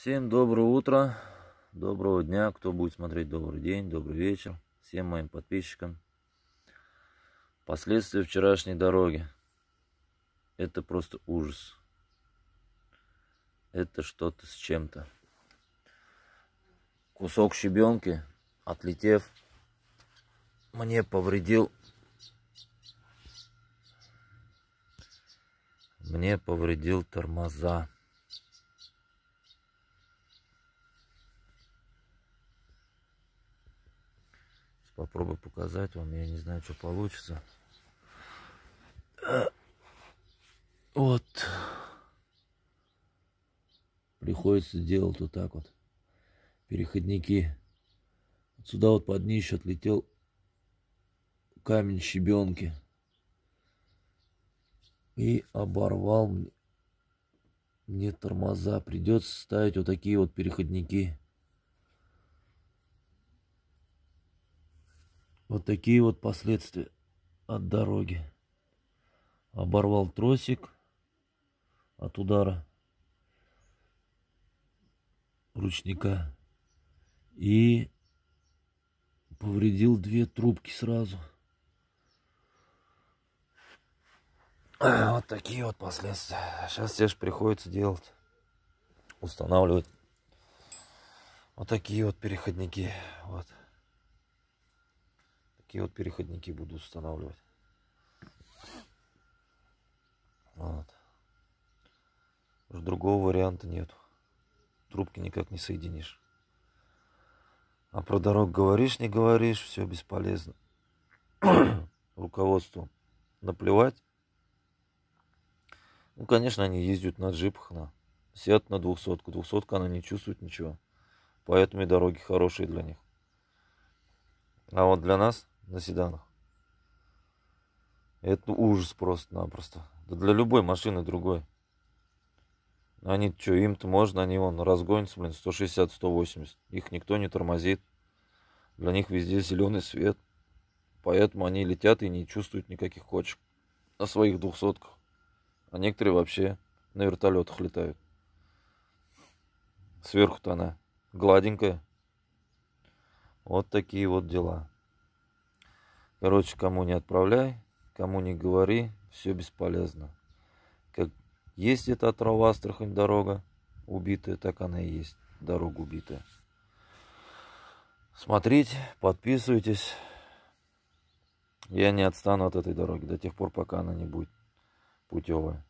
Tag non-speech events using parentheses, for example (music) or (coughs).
Всем доброе утро, доброго дня, кто будет смотреть, добрый день, добрый вечер. Всем моим подписчикам. Последствия вчерашней дороги. Это просто ужас. Это что-то с чем-то. Кусок щебенки, отлетев, мне повредил. Мне повредил тормоза. попробую показать вам. Я не знаю, что получится. Вот. Приходится делать вот так вот. Переходники. Вот сюда вот под днище отлетел камень щебенки. И оборвал мне, мне тормоза. Придется ставить вот такие вот переходники. Вот такие вот последствия от дороги. Оборвал тросик от удара ручника и повредил две трубки сразу. Вот такие вот последствия. Сейчас тебе же приходится делать, устанавливать вот такие вот переходники. Вот такие вот переходники буду устанавливать. Вот. Уж другого варианта нет. Трубки никак не соединишь. А про дорог говоришь, не говоришь, все бесполезно. (coughs) Руководству наплевать. Ну, конечно, они ездят на джипах, на сидят на двухсотку. Двухсотка она не чувствует ничего. Поэтому и дороги хорошие для них. А вот для нас на седанах. Это ужас просто-напросто. Да для любой машины другой. Они что, им-то можно, они вон разгонятся, блин, 160-180. Их никто не тормозит. Для них везде зеленый свет. Поэтому они летят и не чувствуют никаких кочек. На своих двухсотках. А некоторые вообще на вертолетах летают. Сверху-то она гладенькая. Вот такие вот дела. Короче, кому не отправляй, кому не говори, все бесполезно. Как есть эта трава Астрахань дорога убитая, так она и есть, дорога убитая. Смотрите, подписывайтесь. Я не отстану от этой дороги до тех пор, пока она не будет путевая.